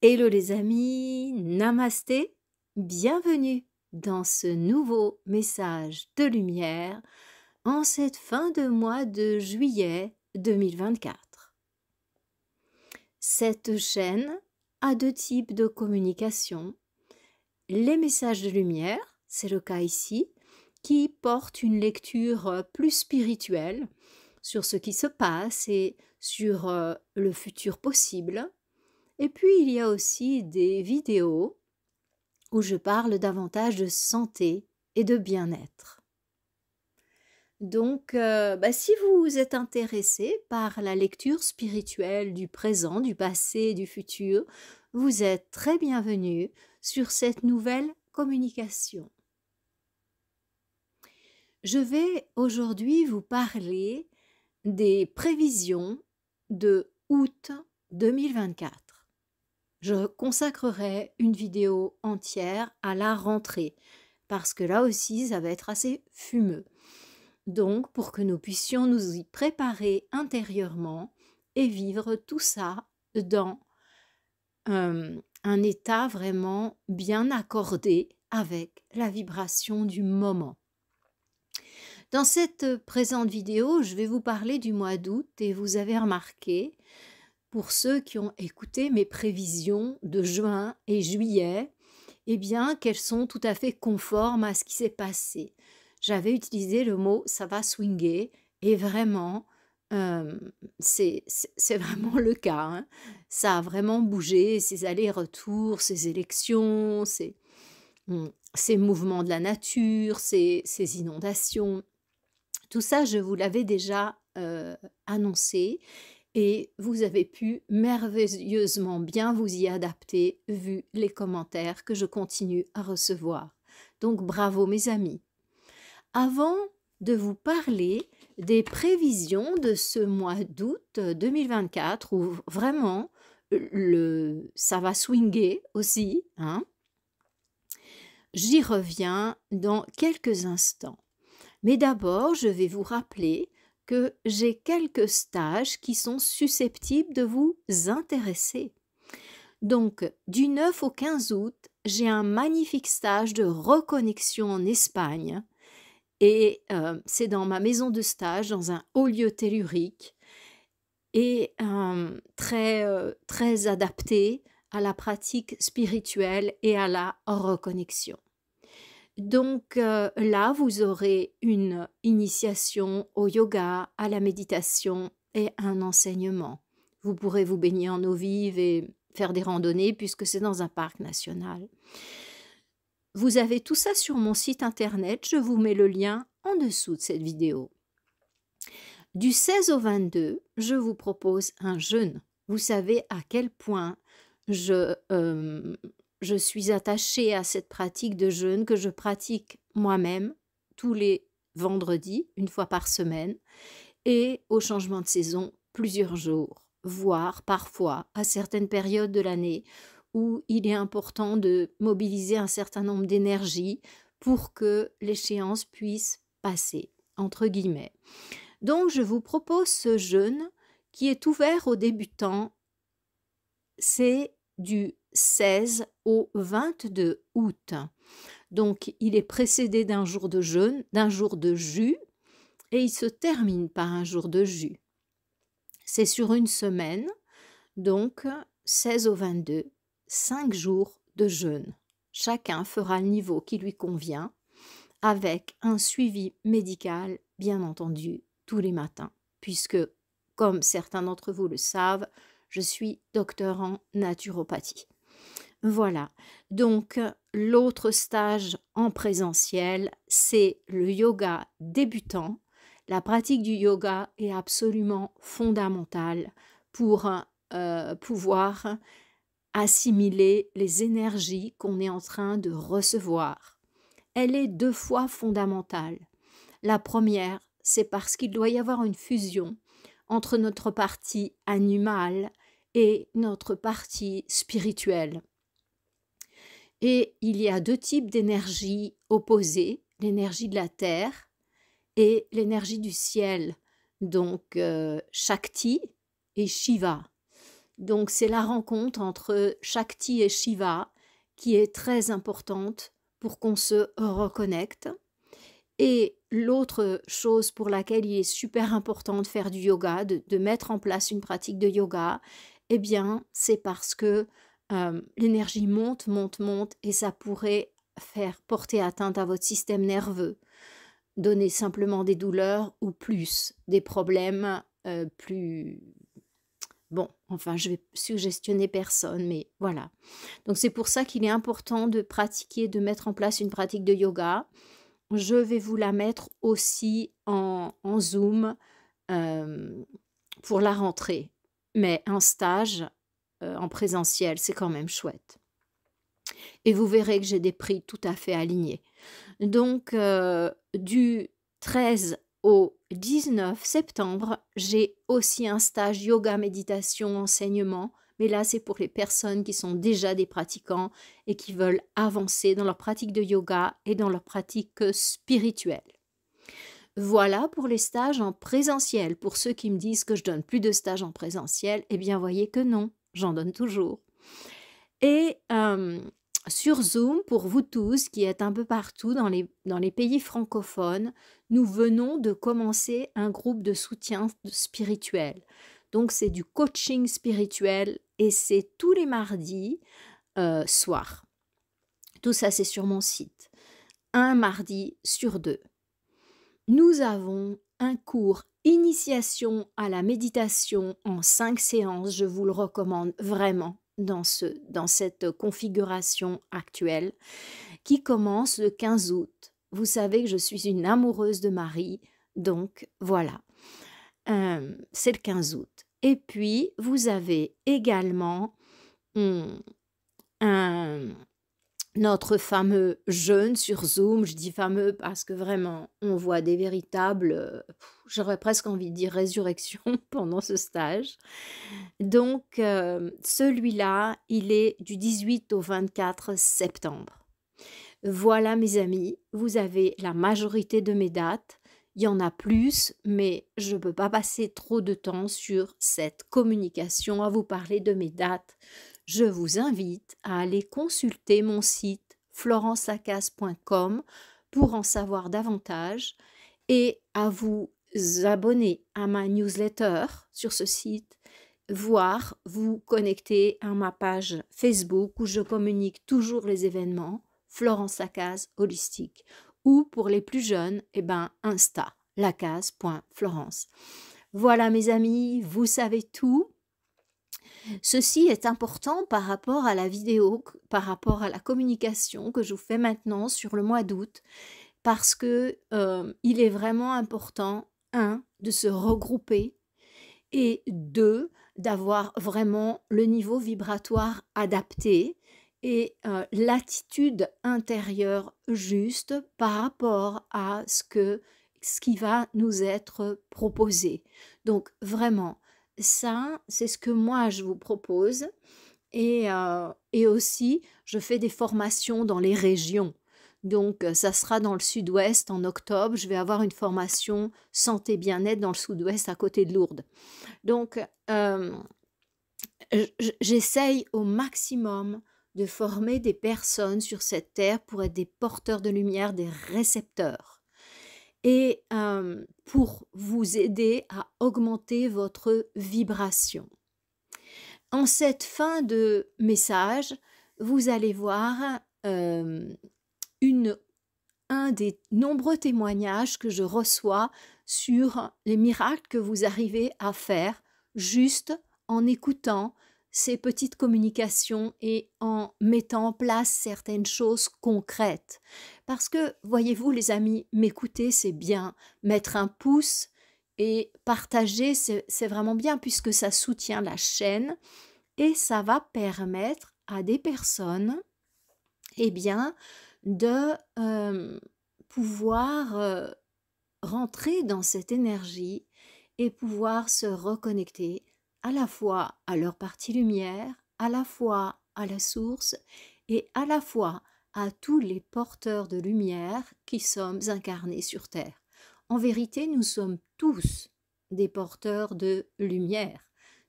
Hello les amis, namasté, bienvenue dans ce nouveau message de lumière en cette fin de mois de juillet 2024. Cette chaîne a deux types de communication. Les messages de lumière, c'est le cas ici, qui portent une lecture euh, plus spirituelle sur ce qui se passe et sur euh, le futur possible et puis il y a aussi des vidéos où je parle davantage de santé et de bien-être. Donc, euh, bah, si vous êtes intéressé par la lecture spirituelle du présent, du passé et du futur, vous êtes très bienvenu sur cette nouvelle communication. Je vais aujourd'hui vous parler des prévisions de août 2024 je consacrerai une vidéo entière à la rentrée, parce que là aussi, ça va être assez fumeux. Donc, pour que nous puissions nous y préparer intérieurement et vivre tout ça dans euh, un état vraiment bien accordé avec la vibration du moment. Dans cette présente vidéo, je vais vous parler du mois d'août et vous avez remarqué pour ceux qui ont écouté mes prévisions de juin et juillet, eh bien qu'elles sont tout à fait conformes à ce qui s'est passé. J'avais utilisé le mot ça va swinger et vraiment, euh, c'est vraiment le cas. Hein. Ça a vraiment bougé, ces allers-retours, ces élections, ces, hmm, ces, mouvements de la nature, ces, ces inondations. Tout ça, je vous l'avais déjà euh, annoncé et vous avez pu merveilleusement bien vous y adapter vu les commentaires que je continue à recevoir. Donc bravo mes amis. Avant de vous parler des prévisions de ce mois d'août 2024 où vraiment le, ça va swinguer aussi, hein, J'y reviens dans quelques instants. Mais d'abord, je vais vous rappeler que j'ai quelques stages qui sont susceptibles de vous intéresser. Donc, du 9 au 15 août, j'ai un magnifique stage de reconnexion en Espagne. Et euh, c'est dans ma maison de stage, dans un haut lieu tellurique, et euh, très, euh, très adapté à la pratique spirituelle et à la reconnexion. Donc euh, là, vous aurez une initiation au yoga, à la méditation et un enseignement. Vous pourrez vous baigner en eau vive et faire des randonnées puisque c'est dans un parc national. Vous avez tout ça sur mon site internet, je vous mets le lien en dessous de cette vidéo. Du 16 au 22, je vous propose un jeûne. Vous savez à quel point je, euh, je suis attachée à cette pratique de jeûne que je pratique moi-même tous les vendredis, une fois par semaine, et au changement de saison, plusieurs jours, voire parfois à certaines périodes de l'année où il est important de mobiliser un certain nombre d'énergie pour que l'échéance puisse passer, entre guillemets. Donc je vous propose ce jeûne qui est ouvert aux débutants. C'est du 16 au 22 août. Donc il est précédé d'un jour de jeûne, d'un jour de jus, et il se termine par un jour de jus. C'est sur une semaine, donc 16 au 22, 5 jours de jeûne. Chacun fera le niveau qui lui convient, avec un suivi médical, bien entendu, tous les matins, puisque, comme certains d'entre vous le savent, je suis docteur en naturopathie. Voilà. Donc, l'autre stage en présentiel, c'est le yoga débutant. La pratique du yoga est absolument fondamentale pour euh, pouvoir assimiler les énergies qu'on est en train de recevoir. Elle est deux fois fondamentale. La première, c'est parce qu'il doit y avoir une fusion entre notre partie animale et notre partie spirituelle. Et il y a deux types d'énergie opposées, l'énergie de la terre et l'énergie du ciel, donc euh, Shakti et Shiva. Donc c'est la rencontre entre Shakti et Shiva qui est très importante pour qu'on se reconnecte. Et l'autre chose pour laquelle il est super important de faire du yoga, de, de mettre en place une pratique de yoga, eh bien, c'est parce que euh, l'énergie monte, monte, monte, et ça pourrait faire porter atteinte à votre système nerveux, donner simplement des douleurs ou plus, des problèmes euh, plus... Bon, enfin, je vais suggestionner personne, mais voilà. Donc c'est pour ça qu'il est important de pratiquer, de mettre en place une pratique de yoga. Je vais vous la mettre aussi en, Zoom euh, pour la rentrée. Mais un stage euh, en présentiel, c'est quand même chouette. Et vous verrez que j'ai des prix tout à fait alignés. Donc, euh, du 13 au 19 septembre, j'ai aussi un stage yoga, méditation, enseignement. Mais là, c'est pour les personnes qui sont déjà des pratiquants et qui veulent avancer dans leur pratique de yoga et dans leur pratique spirituelle. Voilà pour les stages en présentiel. Pour ceux qui me disent que je donne plus de stages en présentiel, eh bien voyez que non, j'en donne toujours. Et sur Zoom, pour vous tous qui êtes un peu partout dans les, dans les pays francophones, nous venons de commencer un groupe de soutien spirituel. Donc c'est du coaching spirituel et c'est tous les mardis euh, soir. Tout ça c'est sur mon site. Un mardi sur deux. Nous avons un cours initiation à la méditation en cinq séances, je vous le recommande vraiment dans, ce, dans cette configuration actuelle, qui commence le 15 août. Vous savez que je suis une amoureuse de Marie, donc voilà. Euh, c'est le 15 août. Et puis, vous avez également hmm, un, notre fameux jeûne sur Zoom. Je dis fameux parce que vraiment, on voit des véritables, euh, j'aurais presque envie de dire résurrection pendant ce stage. Donc, euh, celui-là, il est du 18 au 24 septembre. Voilà, mes amis, vous avez la majorité de mes dates. Il y en a plus, mais je ne peux pas passer trop de temps sur cette communication à vous parler de mes dates je vous invite à aller consulter mon site florenceacasse.com pour en savoir davantage et à vous abonner à ma newsletter sur ce site, voire vous connecter à ma page Facebook où je communique toujours les événements Florence Lacaze Holistique ou pour les plus jeunes, et eh ben, Insta, lacaze.florence. Voilà mes amis, vous savez tout. Ceci est important par rapport à la vidéo, par rapport à la communication que je vous fais maintenant sur le mois d'août, parce que euh, il est vraiment important, un, de se regrouper et deux, d'avoir vraiment le niveau vibratoire adapté et euh, l'attitude intérieure juste par rapport à ce que ce qui va nous être proposé. Donc vraiment, ça, c'est ce que moi je vous propose. Euh, et, aussi, je fais des formations dans les régions. Donc, euh, ça sera dans le sud-ouest en octobre. Je vais avoir une formation santé-bien-être dans le sud-ouest à côté de Lourdes. Donc, euh, j'essaye au maximum de former des personnes sur cette terre pour être des porteurs de lumière, des récepteurs et euh, pour vous aider à augmenter votre vibration. En cette fin de message, vous allez voir euh, un des nombreux témoignages que je reçois sur les miracles que vous arrivez à faire juste en écoutant ces petites communications et en mettant en place certaines choses concrètes. Parce que, voyez-vous les amis, m'écouter, c'est bien. Mettre un pouce et partager, c'est vraiment bien puisque ça soutient la chaîne et ça va permettre à des personnes, eh bien, de euh, pouvoir euh, rentrer dans cette énergie et pouvoir se reconnecter à la fois à leur partie lumière, à la fois à la source et à la fois à tous les porteurs de lumière qui sommes incarnés sur Terre. En vérité, nous sommes tous des porteurs de lumière.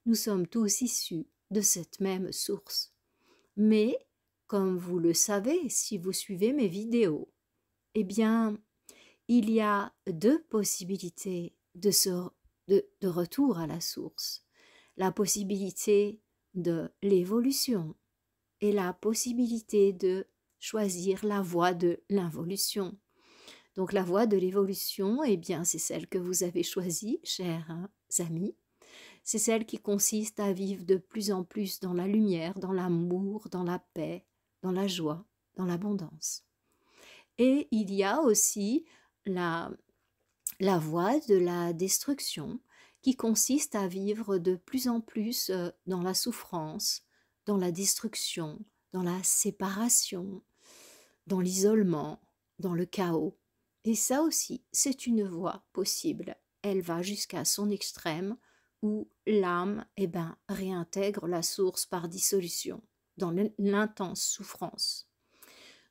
Nous sommes tous issus de cette même source. Mais, comme vous le savez si vous suivez mes vidéos, eh bien, il y a deux possibilités de, retour à la source la possibilité de l'évolution et la possibilité de choisir la voie de l'involution. Donc la voie de l'évolution, eh bien, c'est celle que vous avez choisie, chers hein, amis. C'est celle qui consiste à vivre de plus en plus dans la lumière, dans l'amour, dans la paix, dans la joie, dans l'abondance. Et il y a aussi la, la voie de la destruction, qui consiste à vivre de plus en plus euh, dans la souffrance, dans la destruction, dans la séparation, dans l'isolement, dans le chaos. Et ça aussi, c'est une voie possible. Elle va jusqu'à son extrême où l'âme eh ben, réintègre la source par dissolution, dans l'intense souffrance.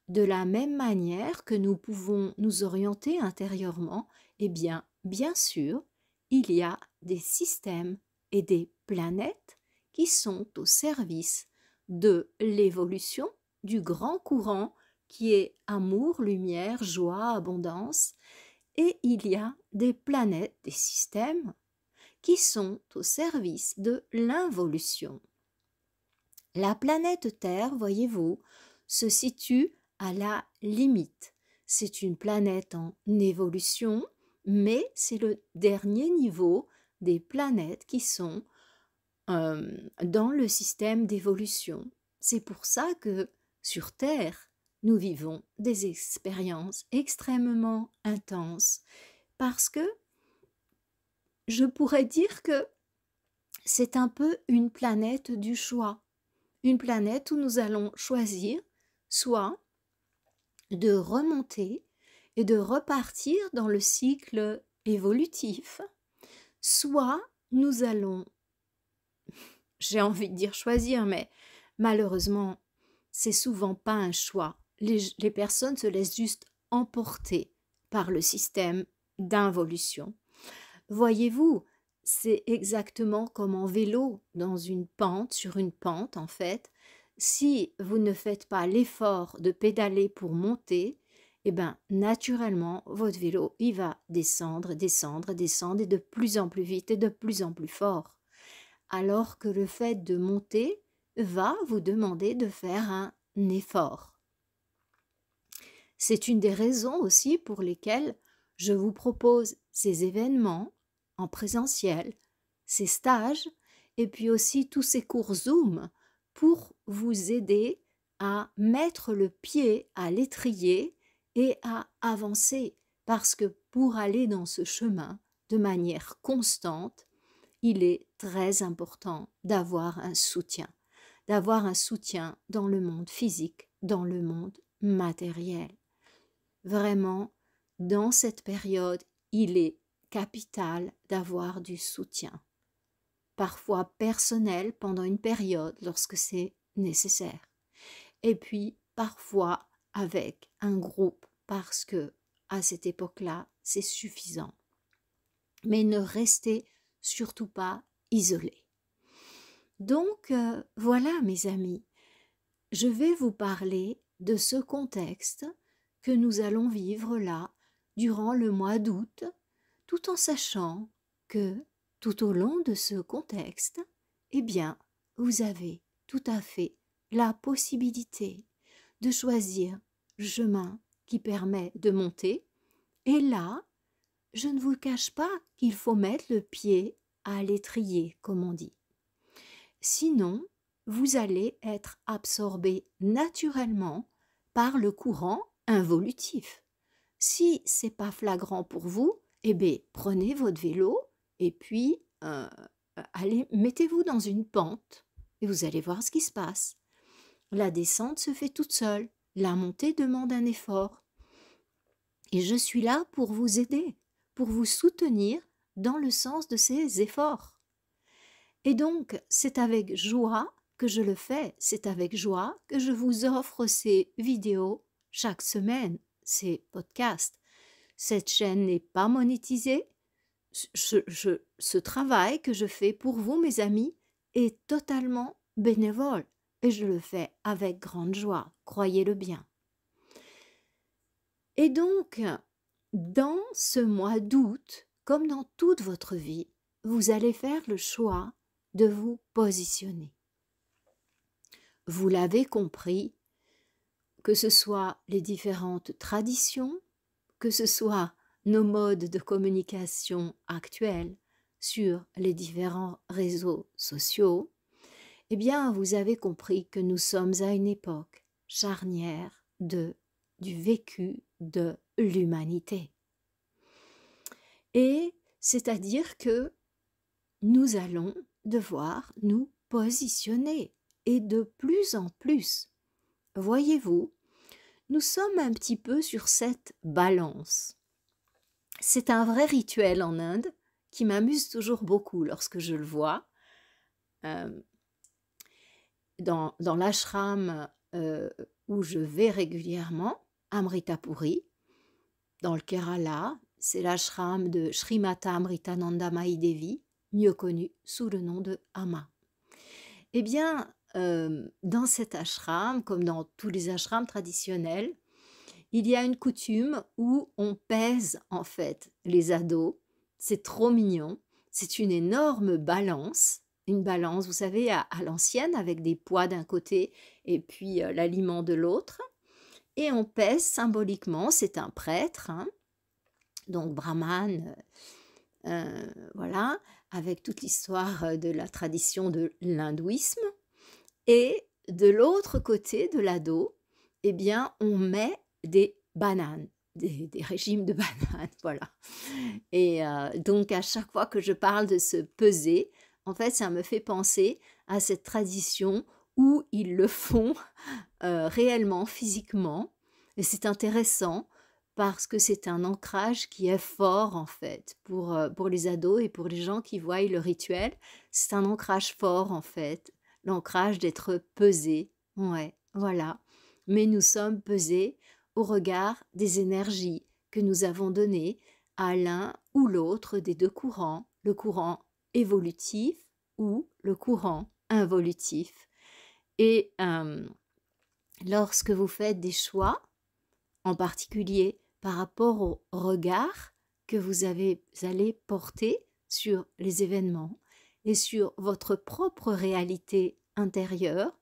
De la même manière que nous pouvons nous orienter intérieurement, eh bien, bien sûr, il y a des systèmes et des planètes qui sont au service de l'évolution du grand courant qui est amour, lumière, joie, abondance, et il y a des planètes, des systèmes qui sont au service de l'involution. La planète Terre, voyez-vous, se situe à la limite. C'est une planète en évolution, mais c'est le dernier niveau des planètes qui sont euh, dans le système d'évolution. C'est pour ça que sur Terre, nous vivons des expériences extrêmement intenses parce que je pourrais dire que c'est un peu une planète du choix, une planète où nous allons choisir soit de remonter et de repartir dans le cycle évolutif, soit nous allons, j'ai envie de dire choisir, mais malheureusement, c'est souvent pas un choix. Les, les, personnes se laissent juste emporter par le système d'involution. Voyez-vous, c'est exactement comme en vélo, dans une pente, sur une pente en fait. Si vous ne faites pas l'effort de pédaler pour monter, et eh bien naturellement, votre vélo, il va descendre, descendre, descendre, et de plus en plus vite et de plus en plus fort. Alors que le fait de monter va vous demander de faire un effort. C'est une des raisons aussi pour lesquelles je vous propose ces événements en présentiel, ces stages, et puis aussi tous ces cours Zoom pour vous aider à mettre le pied à l'étrier et à avancer, parce que pour aller dans ce chemin de manière constante, il est très important d'avoir un soutien, d'avoir un soutien dans le monde physique, dans le monde matériel. Vraiment, dans cette période, il est capital d'avoir du soutien, parfois personnel pendant une période lorsque c'est nécessaire, et puis parfois avec un groupe parce que à cette époque-là, c'est suffisant. Mais ne restez surtout pas isolés. Donc euh, voilà mes amis, je vais vous parler de ce contexte que nous allons vivre là durant le mois d'août, tout en sachant que tout au long de ce contexte, eh bien, vous avez tout à fait la possibilité de choisir chemin qui permet de monter. Et là, je ne vous cache pas qu'il faut mettre le pied à l'étrier, comme on dit. Sinon, vous allez être absorbé naturellement par le courant involutif. Si c'est pas flagrant pour vous, eh bien, prenez votre vélo et puis euh, allez, mettez-vous dans une pente et vous allez voir ce qui se passe. La descente se fait toute seule. La montée demande un effort. Et je suis là pour vous aider, pour vous soutenir dans le sens de ces efforts. Et donc, c'est avec joie que je le fais, c'est avec joie que je vous offre ces vidéos chaque semaine, ces podcasts. Cette chaîne n'est pas monétisée. ce travail que je fais pour vous, mes amis, est totalement bénévole et je le fais avec grande joie, croyez-le bien. Et donc, dans ce mois d'août, comme dans toute votre vie, vous allez faire le choix de vous positionner. Vous l'avez compris, que ce soit les différentes traditions, que ce soit nos modes de communication actuels sur les différents réseaux sociaux, eh bien, vous avez compris que nous sommes à une époque charnière du vécu de l'humanité. Et c'est-à-dire que nous allons devoir nous positionner et de plus en plus. Voyez-vous, nous sommes un petit peu sur cette balance. C'est un vrai rituel en Inde qui m'amuse toujours beaucoup lorsque je le vois. Euh, dans, l'ashram euh, où je vais régulièrement, Amritapuri, dans le Kerala, c'est l'ashram de Srimata Amritananda Devi, mieux connu sous le nom de Ama. Eh bien, euh, dans cet ashram, comme dans tous les ashrams traditionnels, il y a une coutume où on pèse en fait les ados. C'est trop mignon. C'est une énorme balance une balance, vous savez, à, l'ancienne, avec des poids d'un côté et puis euh, l'aliment de l'autre. Et on pèse symboliquement, c'est un prêtre, hein, donc brahman, euh, voilà, avec toute l'histoire euh, de la tradition de l'hindouisme. Et de l'autre côté de l'ado, eh bien, on met des bananes. Des, régimes de bananes, voilà. Et donc à chaque fois que je parle de se peser, en fait, ça me fait penser à cette tradition où ils le font euh, réellement, physiquement. Et c'est intéressant parce que c'est un ancrage qui est fort en fait pour, euh, pour les ados et pour les gens qui voient le rituel. C'est un ancrage fort en fait, l'ancrage d'être pesé. Ouais, voilà. Mais nous sommes pesés au regard des énergies que nous avons données à l'un ou l'autre des deux courants, le courant évolutif ou le courant involutif. Et lorsque vous faites des choix, en particulier par rapport au regard que vous, avez, vous allez porter sur les événements et sur votre propre réalité intérieure,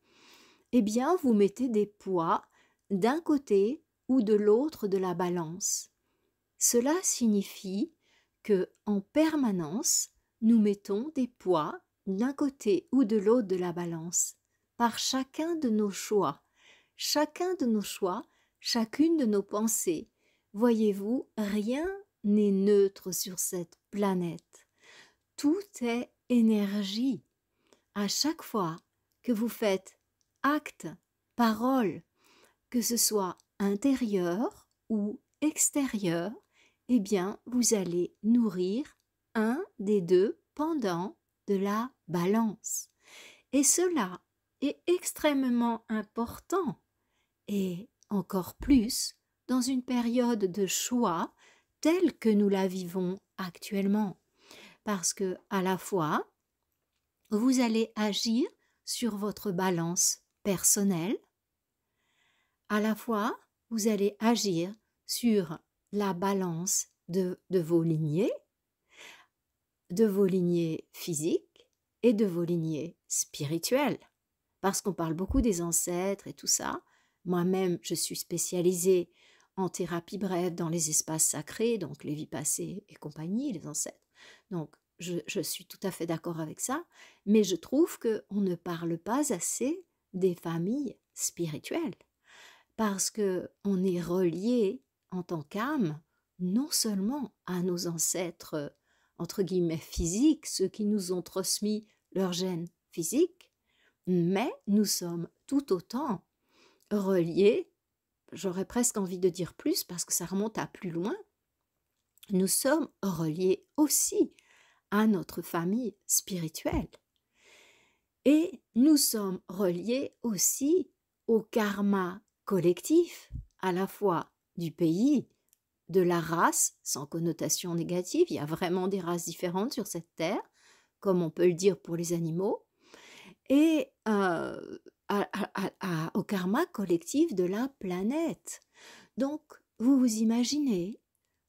eh bien vous mettez des poids d'un côté ou de l'autre de la balance. Cela signifie que en permanence nous mettons des poids d'un côté ou de l'autre de la balance, par chacun de nos choix. Chacun de nos choix, chacune de nos pensées. Voyez-vous, rien n'est neutre sur cette planète. Tout est énergie. À chaque fois que vous faites acte, parole, que ce soit intérieur ou extérieur, eh bien, vous allez nourrir un des deux pendant de la balance. Et cela est extrêmement important et encore plus dans une période de choix telle que nous la vivons actuellement. Parce que à la fois, vous allez agir sur votre balance personnelle, à la fois, vous allez agir sur la balance de, de vos lignées, de vos lignées physiques et de vos lignées spirituelles. Parce qu'on parle beaucoup des ancêtres et tout ça. Moi-même, je suis spécialisée en thérapie brève dans les espaces sacrés, donc les vies passées et compagnie, les ancêtres. Donc, je, suis tout à fait d'accord avec ça, mais je trouve qu'on ne parle pas assez des familles spirituelles, parce que on est relié en tant qu'âme non seulement à nos ancêtres entre guillemets physiques, ceux qui nous ont transmis leur gène physique, mais nous sommes tout autant reliés, j'aurais presque envie de dire plus parce que ça remonte à plus loin, nous sommes reliés aussi à notre famille spirituelle. Et nous sommes reliés aussi au karma collectif, à la fois du pays de la race, sans connotation négative, il y a vraiment des races différentes sur cette terre, comme on peut le dire pour les animaux, et euh, au karma collectif de la planète. Donc, vous vous imaginez,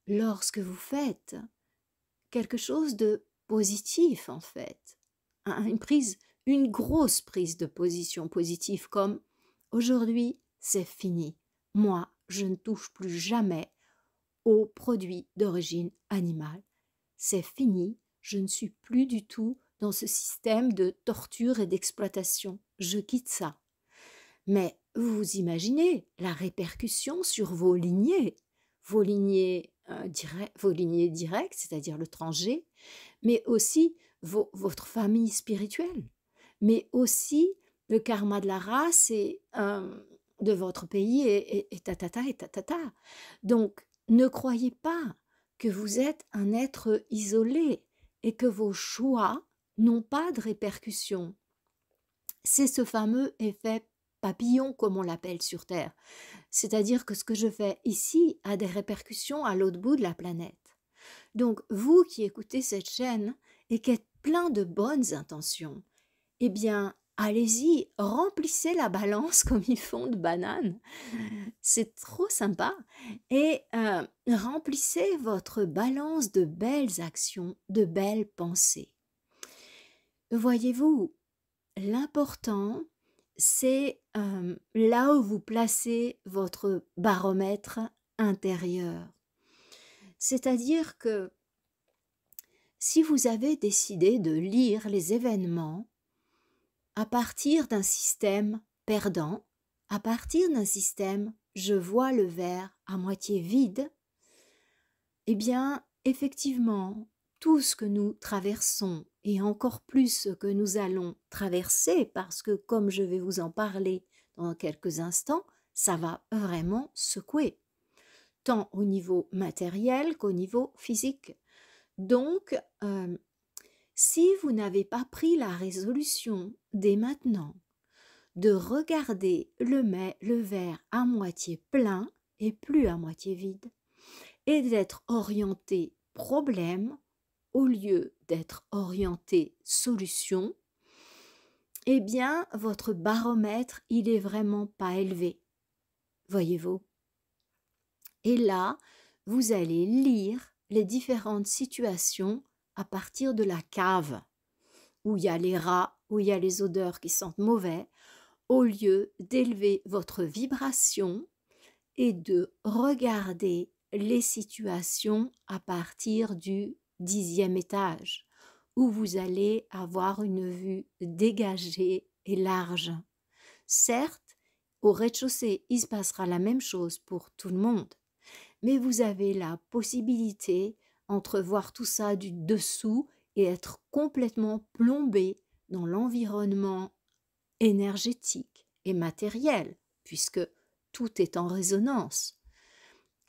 lorsque vous faites quelque chose de positif, en fait, une prise, une grosse prise de position positive, comme aujourd'hui, c'est fini, moi, je ne touche plus jamais aux produits d'origine animale. C'est fini, je ne suis plus du tout dans ce système de torture et d'exploitation. Je quitte ça. Mais vous imaginez la répercussion sur vos lignées, vos lignées, euh, vos lignées directes, c'est-à-dire le tranger, mais aussi votre famille spirituelle, mais aussi le karma de la race et euh, de votre pays et, et, et tatata et tatata. Donc, ne croyez pas que vous êtes un être isolé et que vos choix n'ont pas de répercussions. C'est ce fameux effet papillon, comme on l'appelle sur Terre. C'est-à-dire que ce que je fais ici a des répercussions à l'autre bout de la planète. Donc, vous qui écoutez cette chaîne et qui êtes plein de bonnes intentions, eh bien, allez-y, remplissez la balance comme ils font de bananes. C'est trop sympa. Et euh, remplissez votre balance de belles actions, de belles pensées. Voyez-vous, l'important, c'est euh, là où vous placez votre baromètre intérieur. C'est-à-dire que si vous avez décidé de lire les événements à partir d'un système perdant, à partir d'un système je vois le verre à moitié vide, eh bien, effectivement, tout ce que nous traversons et encore plus ce que nous allons traverser, parce que comme je vais vous en parler dans quelques instants, ça va vraiment secouer, tant au niveau matériel qu'au niveau physique. Donc, euh, si vous n'avez pas pris la résolution dès maintenant de regarder le, verre à moitié plein et plus à moitié vide, et d'être orienté problème au lieu d'être orienté solution, eh bien, votre baromètre, il n'est vraiment pas élevé. Voyez-vous Et là, vous allez lire les différentes situations à partir de la cave, où il y a les rats, où il y a les odeurs qui sentent mauvais, au lieu d'élever votre vibration et de regarder les situations à partir du dixième étage, où vous allez avoir une vue dégagée et large. Certes, au rez-de-chaussée, il se passera la même chose pour tout le monde, mais vous avez la possibilité entrevoir tout ça du dessous et être complètement plombé dans l'environnement énergétique et matériel, puisque tout est en résonance,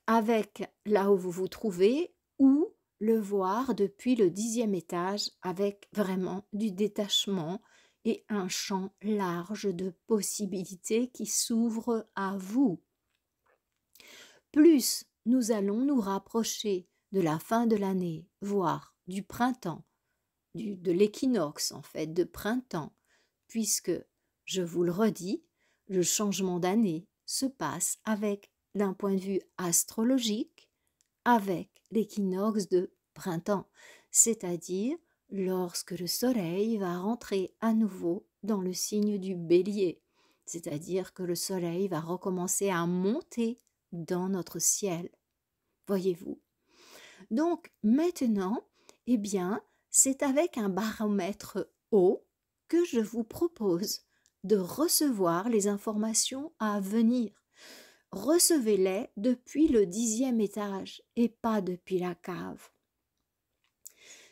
avec là où vous vous trouvez ou le voir depuis le dixième étage avec vraiment du détachement et un champ large de possibilités qui s'ouvre à vous. Plus nous allons nous rapprocher de la fin de l'année, voire du printemps, du, de l'équinoxe en fait, de printemps, puisque, je vous le redis, le changement d'année se passe avec, d'un point de vue astrologique, avec l'équinoxe de printemps, c'est-à-dire lorsque le soleil va rentrer à nouveau dans le signe du bélier, c'est-à-dire que le soleil va recommencer à monter dans notre ciel. Voyez-vous, donc maintenant, eh bien, c'est avec un baromètre haut que je vous propose de recevoir les informations à venir. Recevez-les depuis le dixième étage et pas depuis la cave.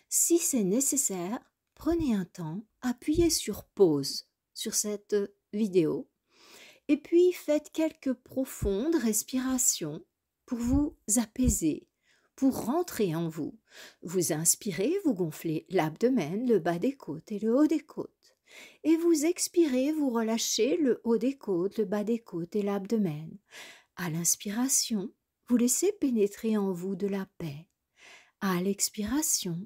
Si c'est nécessaire, prenez un temps, appuyez sur pause sur cette vidéo et puis faites quelques profondes respirations pour vous apaiser pour rentrer en vous. Vous inspirez, vous gonflez l'abdomen, le bas des côtes et le haut des côtes. Et vous expirez, vous relâchez le haut des côtes, le bas des côtes et l'abdomen. À l'inspiration, vous laissez pénétrer en vous de la paix. À l'expiration,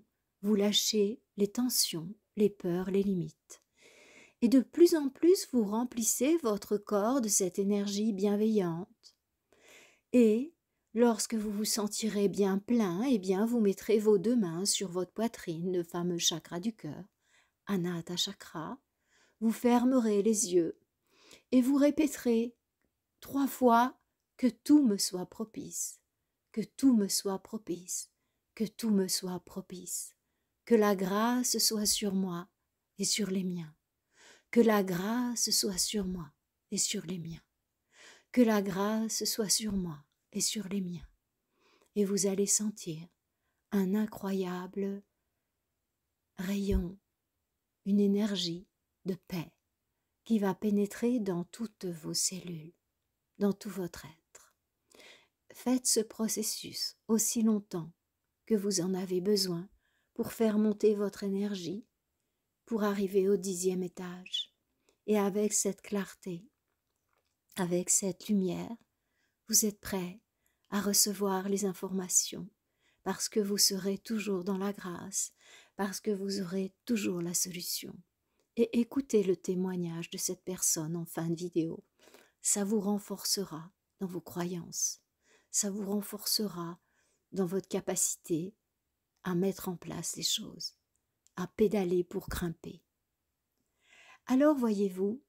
vous lâchez les tensions, les peurs, les limites. Et de plus en plus, vous remplissez votre corps de cette énergie bienveillante. Et Lorsque vous vous sentirez bien plein, et eh bien vous mettrez vos deux mains sur votre poitrine, le fameux chakra du cœur, Anahata chakra. Vous fermerez les yeux et vous répéterez trois fois que tout me soit propice, que tout me soit propice, que tout me soit propice, que la grâce soit sur moi et sur les miens, que la grâce soit sur moi et sur les miens, que la grâce soit sur moi et sur les miens, et vous allez sentir un incroyable rayon, une énergie de paix qui va pénétrer dans toutes vos cellules, dans tout votre être. Faites ce processus aussi longtemps que vous en avez besoin pour faire monter votre énergie, pour arriver au dixième étage. Et avec cette clarté, avec cette lumière, vous êtes prêt à recevoir les informations, parce que vous serez toujours dans la grâce, parce que vous aurez toujours la solution. Et écoutez le témoignage de cette personne en fin de vidéo. Ça vous renforcera dans vos croyances, ça vous renforcera dans votre capacité à mettre en place les choses, à pédaler pour grimper. Alors voyez-vous,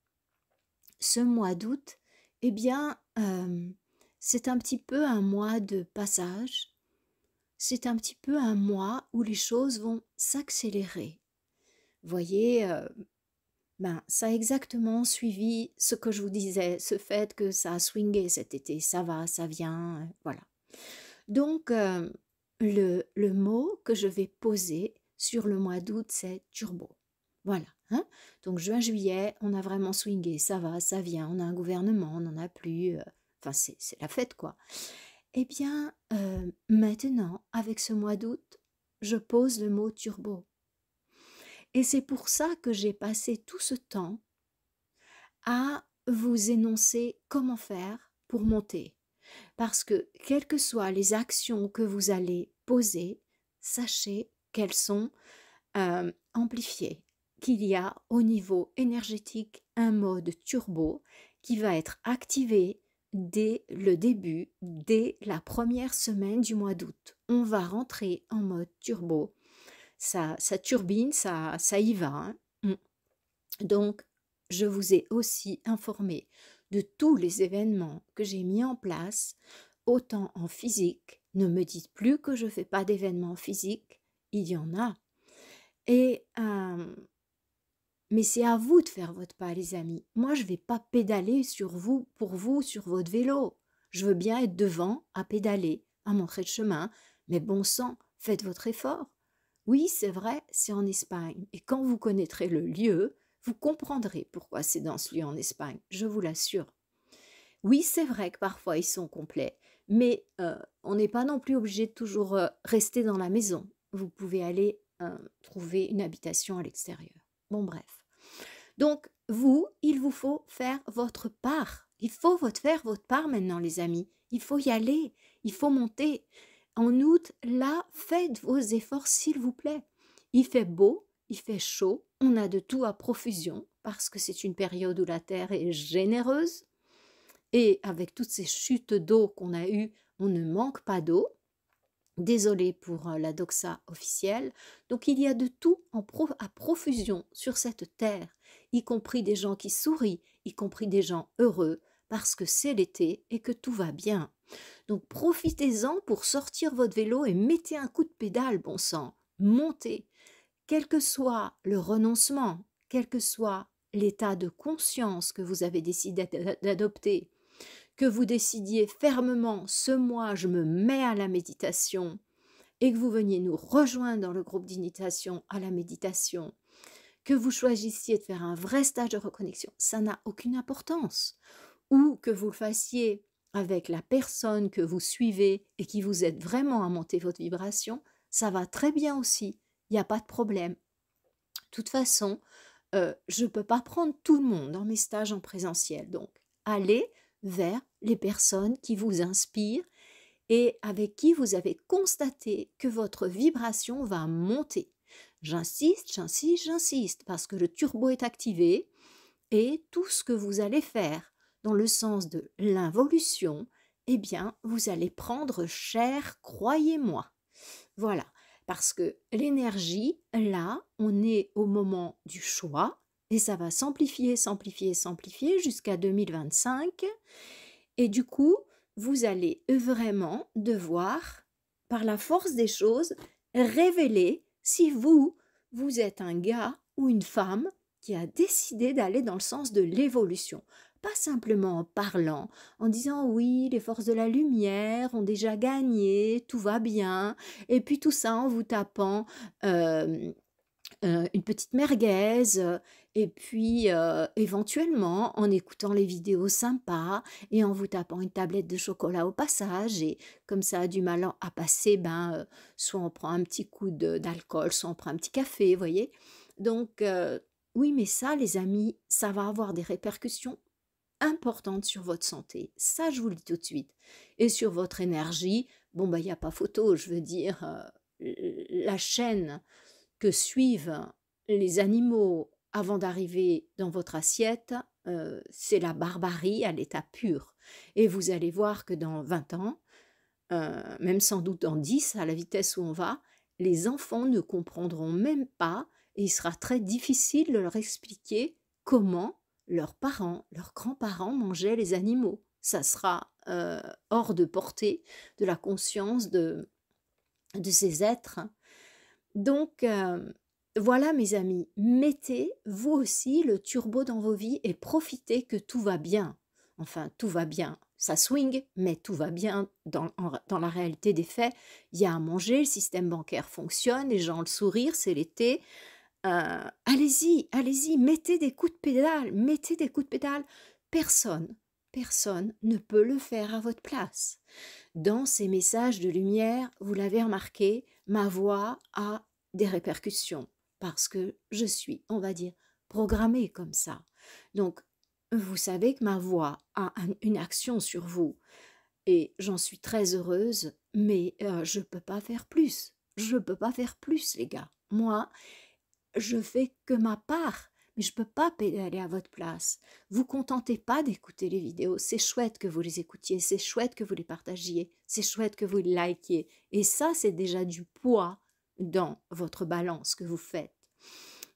ce mois d'août, eh bien, euh, c'est un petit peu un mois de passage, c'est un petit peu un mois où les choses vont s'accélérer. Voyez, euh, ben, ça a exactement suivi ce que je vous disais, ce fait que ça a swingé cet été, ça va, ça vient, euh, voilà. Donc, euh, le, mot que je vais poser sur le mois d'août, c'est turbo. Voilà. Hein. Donc, juin-juillet, on a vraiment swingé, ça va, ça vient, on a un gouvernement, on n'en a plus. Enfin, c'est la fête, quoi. Eh bien, euh, maintenant, avec ce mois d'août, je pose le mot turbo. Et c'est pour ça que j'ai passé tout ce temps à vous énoncer comment faire pour monter. Parce que, quelles que soient les actions que vous allez poser, sachez qu'elles sont euh, amplifiées, qu'il y a au niveau énergétique un mode turbo qui va être activé dès le début, dès la première semaine du mois d'août. On va rentrer en mode turbo. Ça, ça turbine, ça, ça y va. Hein. Mm. Donc, je vous ai aussi informé de tous les événements que j'ai mis en place, autant en physique. Ne me dites plus que je ne fais pas d'événements physiques, il y en a. Et euh, mais c'est à vous de faire votre pas, les amis. Moi, je ne vais pas pédaler sur vous, pour vous, sur votre vélo. Je veux bien être devant, à pédaler, à montrer le chemin, mais bon sang, faites votre effort. Oui, c'est vrai, c'est en Espagne. Et quand vous connaîtrez le lieu, vous comprendrez pourquoi c'est dans ce lieu en Espagne, je vous l'assure. Oui, c'est vrai que parfois ils sont complets, mais euh, on n'est pas non plus obligé de toujours euh, rester dans la maison. Vous pouvez aller euh, trouver une habitation à l'extérieur. Bon, bref. Donc, vous, il vous faut faire votre part. Il faut votre faire votre part maintenant, les amis. Il faut y aller. Il faut monter. En août, là, faites vos efforts, s'il vous plaît. Il fait beau, il fait chaud, on a de tout à profusion, parce que c'est une période où la Terre est généreuse. Et avec toutes ces chutes d'eau qu'on a eues, on ne manque pas d'eau. Désolé pour euh, la doxa officielle. Donc il y a de tout à profusion sur cette terre, y compris des gens qui sourient, y compris des gens heureux, parce que c'est l'été et que tout va bien. Donc profitez-en pour sortir votre vélo et mettez un coup de pédale, bon sang, montez. Quel que soit le renoncement, quel que soit l'état de conscience que vous avez décidé d'adopter, que vous décidiez fermement ce mois je me mets à la méditation et que vous veniez nous rejoindre dans le groupe d'initiation à la méditation, que vous choisissiez de faire un vrai stage de reconnexion, ça n'a aucune importance. Ou que vous le fassiez avec la personne que vous suivez et qui vous aide vraiment à monter votre vibration, ça va très bien aussi. Il n'y a pas de problème. De toute façon, euh, je ne peux pas prendre tout le monde dans mes stages en présentiel. Donc, allez vers les personnes qui vous inspirent et avec qui vous avez constaté que votre vibration va monter. J'insiste, j'insiste, j'insiste, parce que le turbo est activé et tout ce que vous allez faire dans le sens de l'involution, eh bien, vous allez prendre cher, croyez-moi. Voilà, parce que l'énergie, là, on est au moment du choix, et ça va s'amplifier, s'amplifier, s'amplifier jusqu'à 2025. Et du coup, vous allez vraiment devoir, par la force des choses, révéler si vous, vous êtes un gars ou une femme qui a décidé d'aller dans le sens de l'évolution. Pas simplement en parlant, en disant oui, les forces de la lumière ont déjà gagné, tout va bien, et puis tout ça en vous tapant euh, euh, une petite merguez, euh, et puis euh, éventuellement en écoutant les vidéos sympas et en vous tapant une tablette de chocolat au passage. Et comme ça a du mal à passer, ben, soit on prend un petit coup d'alcool, soit on prend un petit café, vous voyez. Donc, oui, mais ça, les amis, ça va avoir des répercussions importantes sur votre santé, ça je vous le dis tout de suite. Et sur votre énergie, bon ben, il n'y a pas photo, je veux dire, la chaîne que suivent les animaux avant d'arriver dans votre assiette, euh, c'est la barbarie à l'état pur. Et vous allez voir que dans 20 ans, euh, même sans doute dans 10, à la vitesse où on va, les enfants ne comprendront même pas et il sera très difficile de leur expliquer comment leurs parents, leurs grands-parents mangeaient les animaux. Ça sera euh, hors de portée de la conscience de, de ces êtres donc euh, voilà mes amis, mettez vous aussi le turbo dans vos vies et profitez que tout va bien. Enfin, tout va bien, ça swing, mais tout va bien dans, la réalité des faits. Il y a à manger, le système bancaire fonctionne, les gens le sourire, c'est l'été. Euh, allez-y, allez-y, mettez des coups de pédale, mettez des coups de pédale. Personne, personne ne peut le faire à votre place dans ces messages de lumière, vous l'avez remarqué, ma voix a des répercussions parce que je suis, on va dire, programmée comme ça. Donc, vous savez que ma voix a une action sur vous et j'en suis très heureuse, mais euh, je ne peux pas faire plus. Je ne peux pas faire plus, les gars. Moi, je fais que ma part mais je ne peux pas aller à votre place. Vous contentez pas d'écouter les vidéos, c'est chouette que vous les écoutiez, c'est chouette que vous les partagiez, c'est chouette que vous les likiez. Et ça, c'est déjà du poids dans votre balance que vous faites.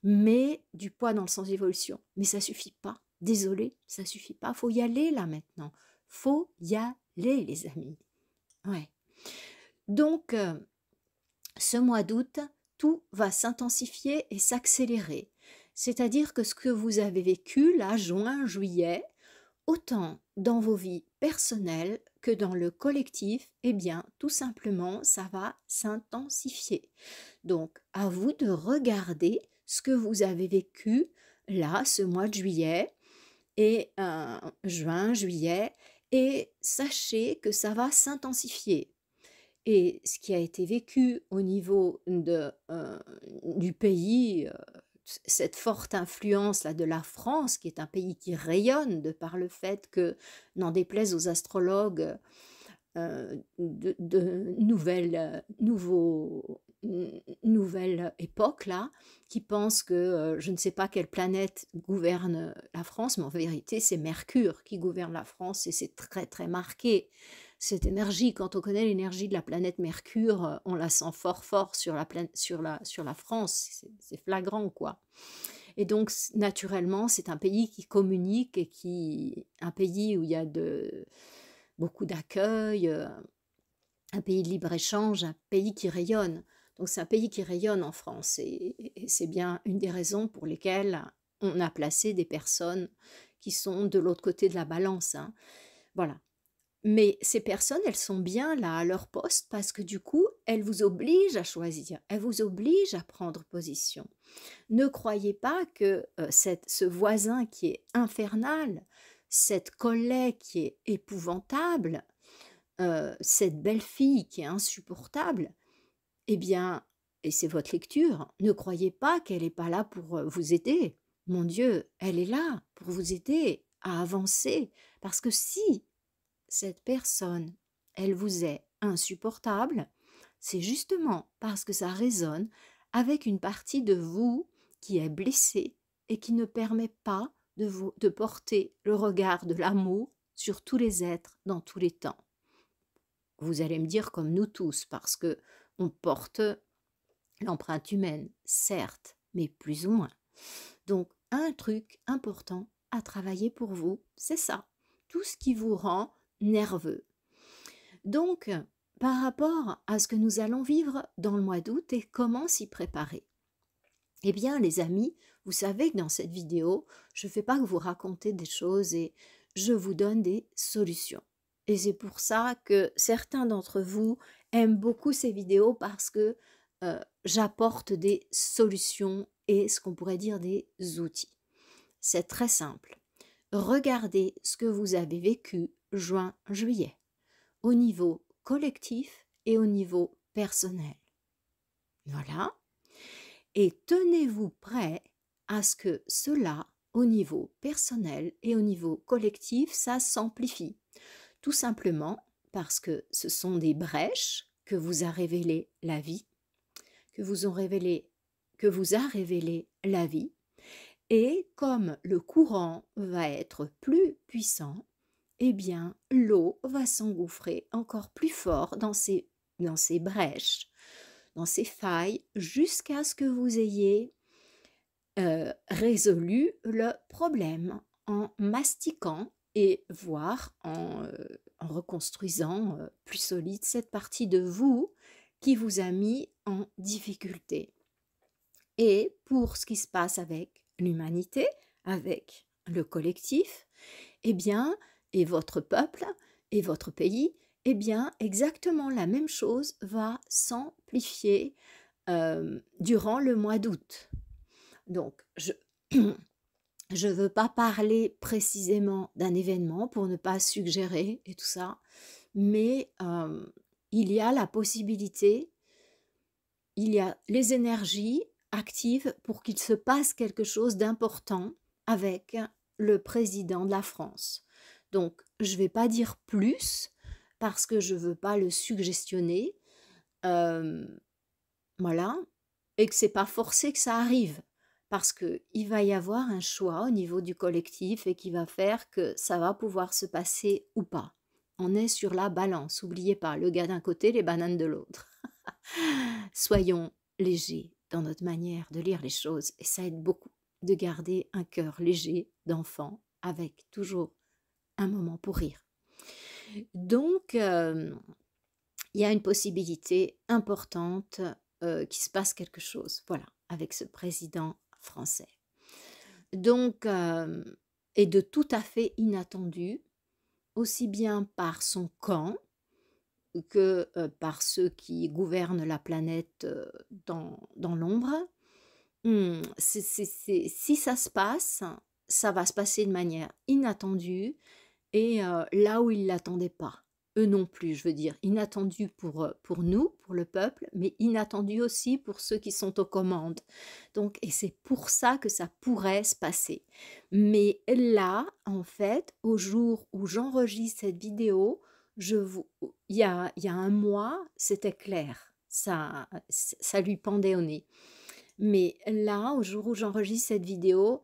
Mais du poids dans le sens d'évolution. Mais ça suffit pas. Désolé, ça suffit pas. Faut y aller là maintenant. Faut y aller, les amis. Ouais. Donc, euh, ce mois d'août, tout va s'intensifier et s'accélérer c'est-à-dire que ce que vous avez vécu là, juin, juillet, autant dans vos vies personnelles que dans le collectif, eh bien, tout simplement, ça va s'intensifier. Donc, à vous de regarder ce que vous avez vécu là, ce mois de juillet et euh, juin, juillet, et sachez que ça va s'intensifier. Et ce qui a été vécu au niveau de, euh, du pays, euh, cette forte influence là de la France, qui est un pays qui rayonne de par le fait que, n'en déplaise aux astrologues, euh, de, nouvelles, époques nouvelle époque là, qui pensent que euh, je ne sais pas quelle planète gouverne la France, mais en vérité c'est Mercure qui gouverne la France et c'est très très marqué cette énergie, quand on connaît l'énergie de la planète Mercure, euh, on la sent fort fort sur la, sur la, sur la France, c'est flagrant quoi. Et donc naturellement, c'est un pays qui communique et qui un pays où il y a de beaucoup d'accueil, euh, un pays de libre-échange, un pays qui rayonne. Donc c'est un pays qui rayonne en France et, c'est bien une des raisons pour lesquelles on a placé des personnes qui sont de l'autre côté de la balance. Hein. Voilà. Mais ces personnes, elles sont bien là à leur poste parce que du coup, elles vous obligent à choisir, elles vous obligent à prendre position. Ne croyez pas que euh, ce voisin qui est infernal, cette collègue qui est épouvantable, euh, cette belle-fille qui est insupportable, eh bien, et c'est votre lecture, ne croyez pas qu'elle n'est pas là pour euh, vous aider. Mon Dieu, elle est là pour vous aider à avancer. Parce que si cette personne, elle vous est insupportable, c'est justement parce que ça résonne avec une partie de vous qui est blessée et qui ne permet pas de, de porter le regard de l'amour sur tous les êtres dans tous les temps. Vous allez me dire comme nous tous, parce que on porte l'empreinte humaine, certes, mais plus ou moins. Donc, un truc important à travailler pour vous, c'est ça. Tout ce qui vous rend nerveux. Donc, par rapport à ce que nous allons vivre dans le mois d'août et comment s'y préparer. Eh bien, les amis, vous savez que dans cette vidéo, je ne fais pas que vous raconter des choses et je vous donne des solutions. Et c'est pour ça que certains d'entre vous aiment beaucoup ces vidéos parce que euh, j'apporte des solutions et ce qu'on pourrait dire des outils. C'est très simple. Regardez ce que vous avez vécu juin, juillet, au niveau collectif et au niveau personnel. Voilà. Et tenez-vous prêt à ce que cela, au niveau personnel et au niveau collectif, ça s'amplifie. Tout simplement parce que ce sont des brèches que vous a révélées la vie, que vous ont révélé, que vous a révélé la vie. Et comme le courant va être plus puissant, eh bien, l'eau va s'engouffrer encore plus fort dans ces, dans ces brèches, dans ces failles, jusqu'à ce que vous ayez euh, résolu le problème en mastiquant et voire en, euh, reconstruisant euh, plus solide cette partie de vous qui vous a mis en difficulté. Et pour ce qui se passe avec l'humanité, avec le collectif, eh bien, et votre peuple et votre pays, eh bien exactement la même chose va s'amplifier euh, durant le mois d'août. Donc, je ne veux pas parler précisément d'un événement pour ne pas suggérer et tout ça, mais euh, il y a la possibilité, il y a les énergies actives pour qu'il se passe quelque chose d'important avec le président de la France. Donc, je ne vais pas dire plus parce que je ne veux pas le suggestionner. Euh, voilà. Et que c'est pas forcé que ça arrive. Parce qu'il va y avoir un choix au niveau du collectif et qui va faire que ça va pouvoir se passer ou pas. On est sur la balance. N'oubliez pas, le gars d'un côté, les bananes de l'autre. Soyons légers dans notre manière de lire les choses et ça aide beaucoup de garder un cœur léger d'enfant avec toujours un moment pour rire. Donc, euh, il y a une possibilité importante qui euh, qu'il se passe quelque chose, voilà, avec ce président français. Donc, euh, et de tout à fait inattendu, aussi bien par son camp que par ceux qui gouvernent la planète dans, l'ombre. Hmm, si ça se passe, ça va se passer de manière inattendue, et euh, là où ils ne l'attendaient pas. Eux non plus, je veux dire, inattendu pour, euh, pour nous, pour le peuple, mais inattendu aussi pour ceux qui sont aux commandes. Donc, et c'est pour ça que ça pourrait se passer. Mais là, en fait, au jour où j'enregistre cette vidéo, je vous, il y a, un mois, c'était clair, ça, ça lui pendait au nez. Mais là, au jour où j'enregistre cette vidéo,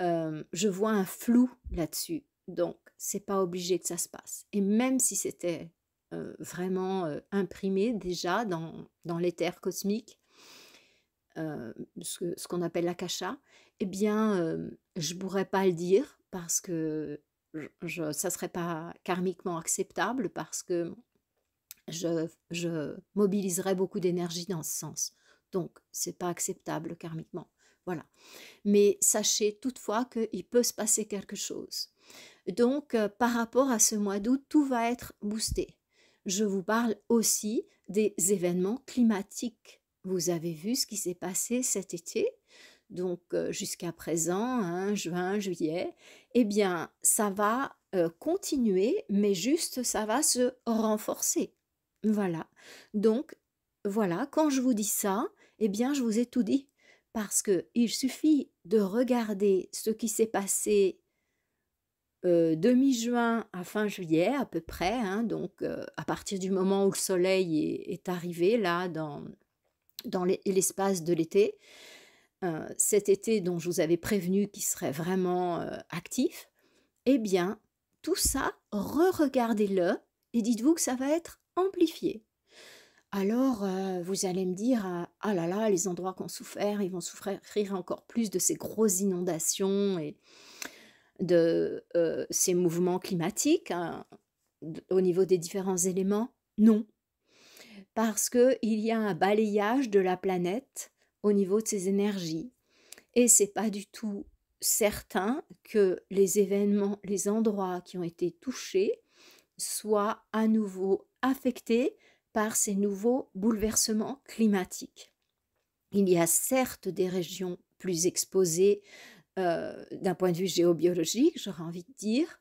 euh, je vois un flou là-dessus. Donc, c'est pas obligé que ça se passe. Et même si c'était euh, vraiment euh, imprimé déjà dans, dans l'éther cosmique, euh, ce, qu'on appelle l'akasha, eh bien, je ne pourrais pas le dire parce que ça ne serait pas karmiquement acceptable parce que je, je mobiliserais beaucoup d'énergie dans ce sens. Donc, n'est pas acceptable karmiquement. Voilà. Mais sachez toutefois qu'il peut se passer quelque chose. Donc, euh, par rapport à ce mois d'août, tout va être boosté. Je vous parle aussi des événements climatiques. Vous avez vu ce qui s'est passé cet été, donc euh, jusqu'à présent, hein, juin, juillet. Eh bien, ça va euh, continuer, mais juste ça va se renforcer. Voilà. Donc, voilà, quand je vous dis ça, eh bien, je vous ai tout dit. Parce qu'il suffit de regarder ce qui s'est passé demi-juin à fin juillet à peu près, hein, donc à partir du moment où le soleil est, arrivé là dans, dans l'espace de l'été, cet été dont je vous avais prévenu qui serait vraiment actif, eh bien tout ça, re-regardez-le et dites-vous que ça va être amplifié. Alors, vous allez me dire, ah là là, les endroits qui ont souffert, ils vont souffrir encore plus de ces grosses inondations. Et de euh, ces mouvements climatiques hein, au niveau des différents éléments Non. Parce qu'il y a un balayage de la planète au niveau de ses énergies. Et c'est pas du tout certain que les événements, les endroits qui ont été touchés soient à nouveau affectés par ces nouveaux bouleversements climatiques. Il y a certes des régions plus exposées euh, d'un point de vue géobiologique, j'aurais envie de dire,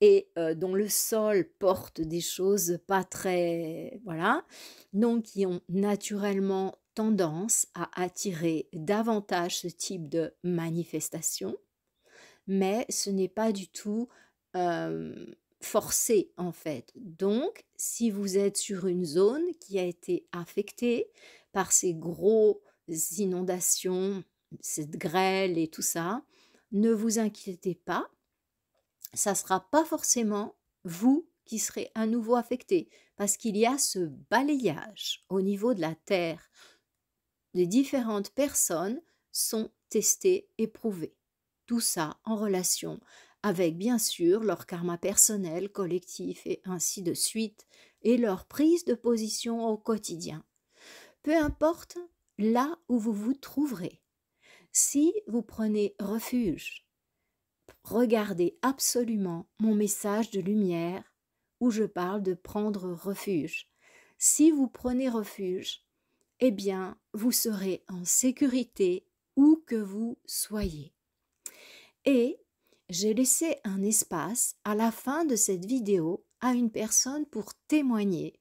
et euh, dont le sol porte des choses pas très... Voilà, donc qui ont naturellement tendance à attirer davantage ce type de manifestation, mais ce n'est pas du tout euh, forcé en fait. Donc, si vous êtes sur une zone qui a été affectée par ces gros inondations cette grêle et tout ça, ne vous inquiétez pas, ça ne sera pas forcément vous qui serez à nouveau affecté, parce qu'il y a ce balayage au niveau de la Terre. Les différentes personnes sont testées, éprouvées. Tout ça en relation avec bien sûr leur karma personnel, collectif et ainsi de suite, et leur prise de position au quotidien. Peu importe là où vous vous trouverez, si vous prenez refuge, regardez absolument mon message de lumière où je parle de prendre refuge. Si vous prenez refuge, eh bien, vous serez en sécurité où que vous soyez. Et j'ai laissé un espace à la fin de cette vidéo à une personne pour témoigner.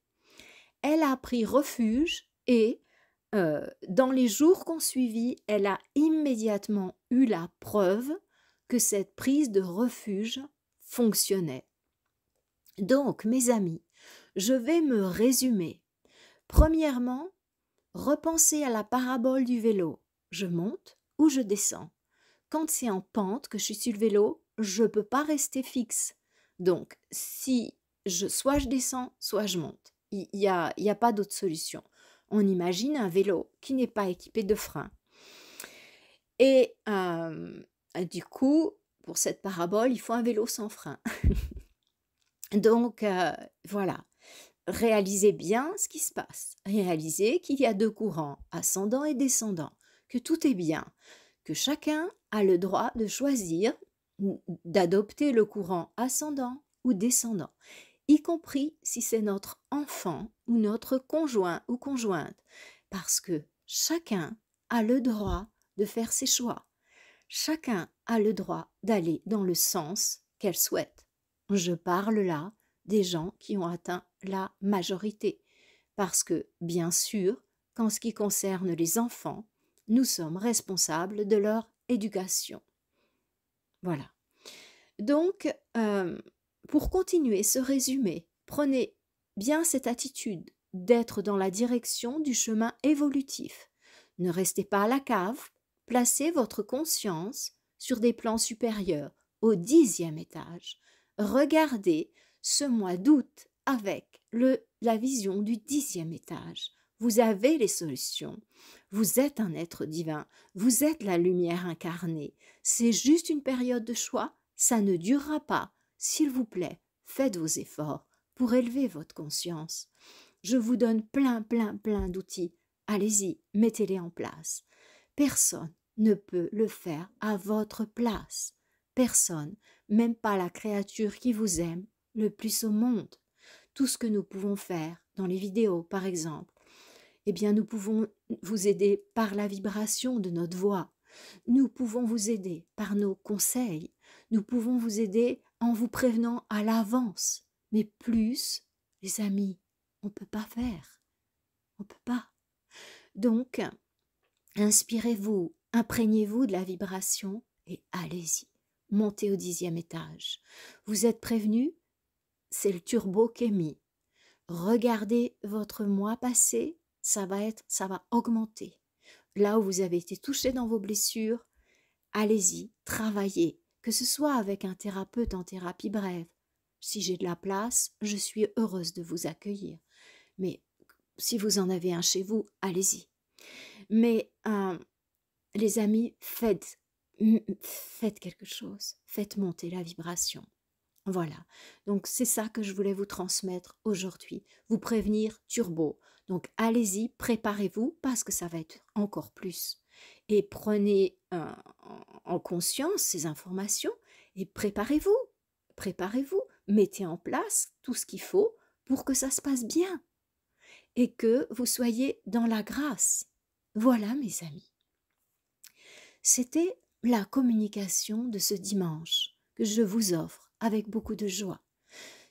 Elle a pris refuge et dans les jours qu'on suivit, elle a immédiatement eu la preuve que cette prise de refuge fonctionnait. Donc, mes amis, je vais me résumer. Premièrement, repensez à la parabole du vélo. Je monte ou je descends. Quand c'est en pente que je suis sur le vélo, je ne peux pas rester fixe. Donc, si je, soit je descends, soit je monte. Il n'y a pas d'autre solution on imagine un vélo qui n'est pas équipé de freins. Et euh, du coup, pour cette parabole, il faut un vélo sans frein. Donc euh, voilà, réalisez bien ce qui se passe. Réalisez qu'il y a deux courants, ascendant et descendant, que tout est bien, que chacun a le droit de choisir d'adopter le courant ascendant ou descendant y compris si c'est notre enfant ou notre conjoint ou conjointe, parce que chacun a le droit de faire ses choix. Chacun a le droit d'aller dans le sens qu'elle souhaite. Je parle là des gens qui ont atteint la majorité, parce que, bien sûr, qu'en ce qui concerne les enfants, nous sommes responsables de leur éducation. Voilà. Donc, euh, pour continuer ce résumé, prenez bien cette attitude d'être dans la direction du chemin évolutif. Ne restez pas à la cave, placez votre conscience sur des plans supérieurs, au dixième étage. Regardez ce mois d'août avec le, la vision du dixième étage. Vous avez les solutions. Vous êtes un être divin. Vous êtes la lumière incarnée. C'est juste une période de choix. Ça ne durera pas. S'il vous plaît, faites vos efforts pour élever votre conscience. Je vous donne plein, plein, plein d'outils. Allez-y, mettez-les en place. Personne ne peut le faire à votre place. Personne, même pas la créature qui vous aime le plus au monde. Tout ce que nous pouvons faire dans les vidéos, par exemple, eh bien, nous pouvons vous aider par la vibration de notre voix. Nous pouvons vous aider par nos conseils. Nous pouvons vous aider en vous prévenant à l'avance. Mais plus, les amis, on ne peut pas faire. On ne peut pas. Donc, inspirez-vous, imprégnez-vous de la vibration et allez-y. Montez au dixième étage. Vous êtes prévenu C'est le turbo qui Regardez votre mois passé, ça va être, ça va augmenter. Là où vous avez été touché dans vos blessures, allez-y, travaillez, que ce soit avec un thérapeute en thérapie brève. Si j'ai de la place, je suis heureuse de vous accueillir. Mais si vous en avez un chez vous, allez-y. Mais euh, les amis, faites, faites quelque chose, faites monter la vibration. Voilà, donc c'est ça que je voulais vous transmettre aujourd'hui, vous prévenir turbo. Donc allez-y, préparez-vous parce que ça va être encore plus. Et prenez en, conscience ces informations et préparez-vous, préparez-vous, mettez en place tout ce qu'il faut pour que ça se passe bien et que vous soyez dans la grâce. Voilà mes amis. C'était la communication de ce dimanche que je vous offre avec beaucoup de joie.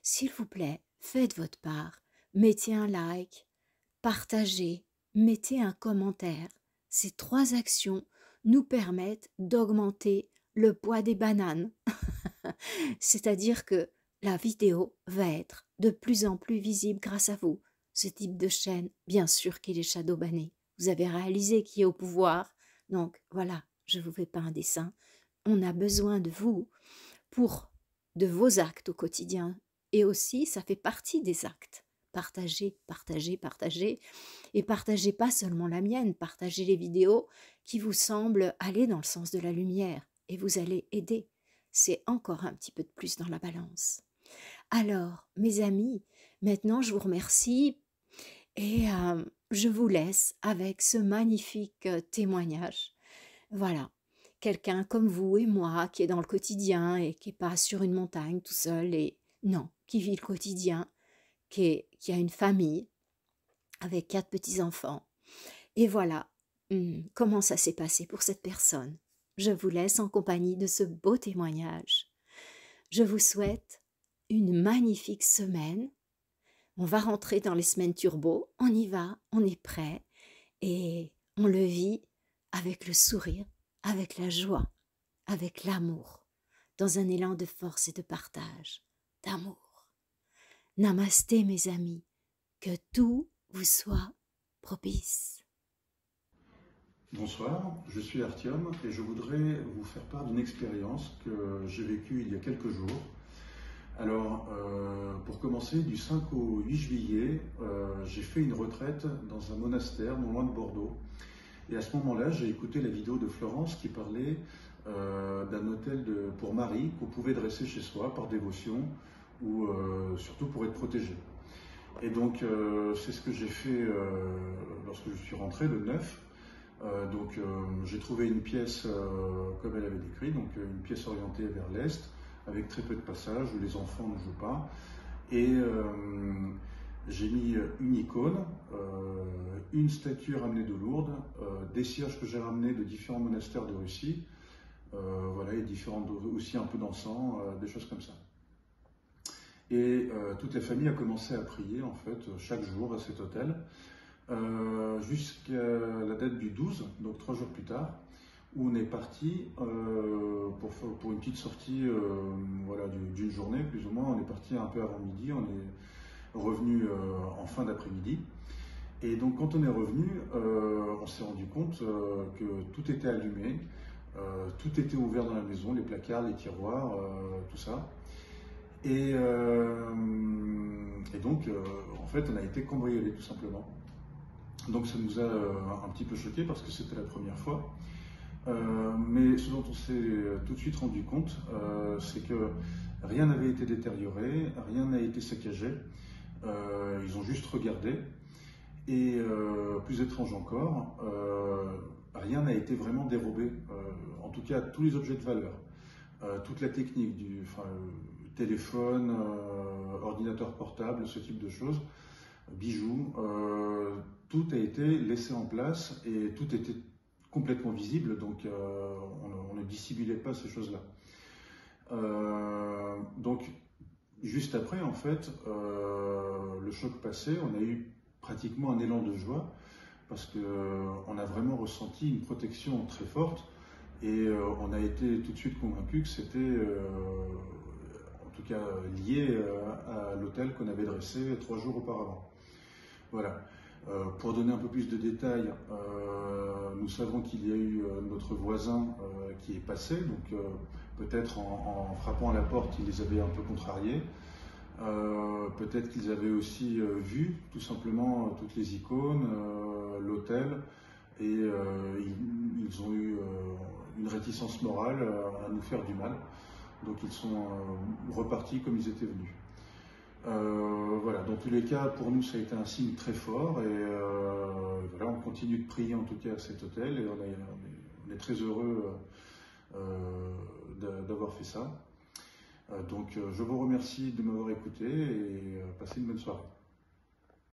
S'il vous plaît, faites votre part, mettez un like, partagez, mettez un commentaire. Ces trois actions nous permettent d'augmenter le poids des bananes. C'est-à-dire que la vidéo va être de plus en plus visible grâce à vous. Ce type de chaîne, bien sûr qu'il est shadowbanné. Vous avez réalisé qui est au pouvoir. Donc voilà, je ne vous fais pas un dessin. On a besoin de vous pour de vos actes au quotidien. Et aussi, ça fait partie des actes. Partagez, partagez, partagez. Et partagez pas seulement la mienne, partagez les vidéos qui vous semble aller dans le sens de la lumière et vous allez aider. C'est encore un petit peu de plus dans la balance. Alors, mes amis, maintenant je vous remercie et euh, je vous laisse avec ce magnifique euh, témoignage. Voilà, quelqu'un comme vous et moi qui est dans le quotidien et qui passe sur une montagne tout seul et non, qui vit le quotidien, qui a une famille avec quatre petits-enfants. Et voilà, Hum, comment ça s'est passé pour cette personne Je vous laisse en compagnie de ce beau témoignage. Je vous souhaite une magnifique semaine. On va rentrer dans les semaines turbo, on y va, on est prêt et on le vit avec le sourire, avec la joie, avec l'amour, dans un élan de force et de partage, d'amour. Namasté mes amis, que tout vous soit propice. Bonsoir, je suis Artium et je voudrais vous faire part d'une expérience que j'ai vécue il y a quelques jours. Alors, euh, pour commencer, du 5 au 8 juillet, euh, j'ai fait une retraite dans un monastère non loin de Bordeaux. Et à ce moment-là, j'ai écouté la vidéo de Florence qui parlait euh, d'un hôtel pour Marie qu'on pouvait dresser chez soi par dévotion ou surtout pour être protégé. Et donc, c'est ce que j'ai fait lorsque je suis rentré le 9 euh, donc euh, j'ai trouvé une pièce euh, comme elle avait décrit, donc une pièce orientée vers l'est, avec très peu de passages où les enfants ne jouent pas. Et j'ai mis une icône, une statue ramenée de Lourdes, des cierges que j'ai ramenés de différents monastères de Russie, et différents aussi un peu d'encens, des choses comme ça. Et toute la famille a commencé à prier en fait chaque jour à cet hôtel. Euh, jusqu'à la date du 12, donc trois jours plus tard, où on est parti euh, pour, une petite sortie euh, d'une journée, plus ou moins. On est parti un peu avant midi, on est revenu en fin d'après-midi. Et donc quand on est revenu, on s'est rendu compte que tout était allumé, tout était ouvert dans la maison, les placards, les tiroirs, tout ça. Et, et donc, en fait, on a été cambriolé tout simplement. Donc ça nous a euh, un petit peu choqué parce que c'était la première fois. Euh, mais ce dont on s'est euh, tout de suite rendu compte, c'est que rien n'avait été détérioré, rien n'a été saccagé. ils ont juste regardé. Et plus étrange encore, rien n'a été vraiment dérobé. en tout cas, tous les objets de valeur, toute la technique du téléphone, ordinateur portable, ce type de choses, bijoux tout a été laissé en place et tout était complètement visible, donc euh, on, ne dissimulait pas ces choses-là. Euh, donc, juste après, en fait, euh, le choc passé, on a eu pratiquement un élan de joie parce qu'on a vraiment ressenti une protection très forte et on a été tout de suite convaincu que c'était en tout cas lié à l'hôtel qu'on avait dressé trois jours auparavant. Voilà. Euh, pour donner un peu plus de détails, euh, nous savons qu'il y a eu euh, notre voisin qui est passé, donc peut-être en, frappant à la porte, il les avait un peu contrariés. peut-être qu'ils avaient aussi vu tout simplement toutes les icônes, l'hôtel, et ils, ont eu une réticence morale à nous faire du mal. Donc ils sont repartis comme ils étaient venus. Euh, voilà, dans tous les cas, pour nous, ça a été un signe très fort. Et euh, voilà, on continue de prier en tout cas à cet hôtel. Et on est, très heureux euh, d'avoir fait ça. donc, je vous remercie de m'avoir écouté et passez une bonne soirée.